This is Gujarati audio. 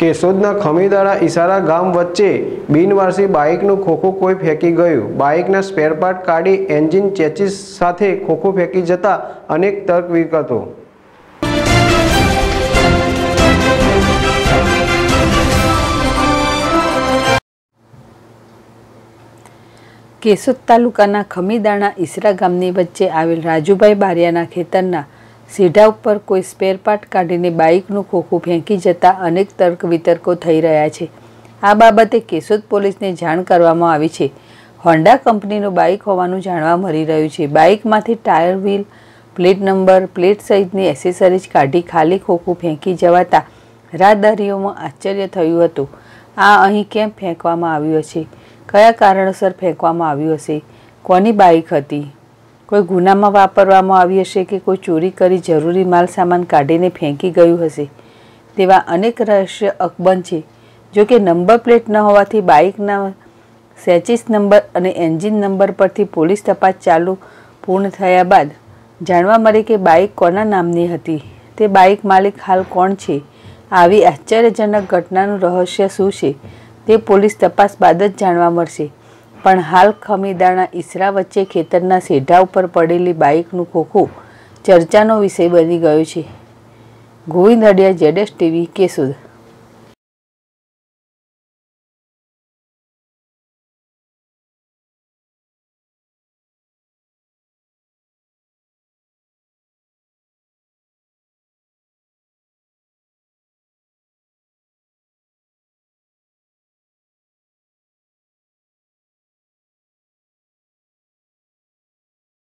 કેશોદના ખમીદાળા ઈશારા ગામ વચ્ચે બિનવારસી બાઇકનું ખોખું કોઈ ફેંકી ગયું બાઇકના સ્પેરપાર્ટ કાઢી એન્જિન ચેચીસ સાથે ખોખું ફેંકી જતા અનેક તર્ક વિકતો કેશોદ તાલુકાના ખમીદાણા ઈસરા ગામની વચ્ચે આવેલ રાજુભાઈ બારિયાના ખેતરના સીઢા ઉપર કોઈ સ્પેરપાર્ટ કાઢીને બાઇકનું ખોખું ફેંકી જતા અનેક તર્ક વિતર્કો થઈ રહ્યા છે આ બાબતે કેશોદ પોલીસને જાણ કરવામાં આવી છે હોન્ડા કંપનીનું બાઇક હોવાનું જાણવા મળી રહ્યું છે બાઇકમાંથી tyre wheel plate number plate સહિતની એસેસરીઝ કાઢી ખાલી ખોખું ફેંકી જવાતા રાહદારીઓમાં આશ્ચર્ય થયું હતું આ અહીં કેમ ફેંકવામાં આવ્યું હશે કયા કારણોસર ફેંકવામાં આવ્યું હશે કોની બાઇક હતી કોઈ ગુનામાં વાપરવામાં આવી હશે કે કોઈ ચોરી કરી જરૂરી માલ સામાન કાઢીને ફેંકી ગયું હશે તેવા અનેક રહસ્ય અકબંધ છે જો કે નંબર પ્લેટ ન હોવાથી બાઇકના સેચિસ નંબર અને એન્જિન નંબર પરથી પોલીસ તપાસ ચાલુ પૂર્ણ થયા બાદ જાણવા મળે કે બાઇક કોના નામની હતી તે બાઇક માલિક હાલ કોણ છે આવી આશ્ચર્યજનક ઘટનાનું રહસ્ય શું છે તે પોલીસ તપાસ બાદ જ જાણવા મળશે પણ હાલ ખમીદાણા ઈસરા વચ્ચે ખેતરના સેઢા ઉપર પડેલી બાઇકનું ખોખું ચર્ચાનો વિષય બની ગયો છે ગોવિંદ હડિયા જેડેસ ટીવી કેસુદ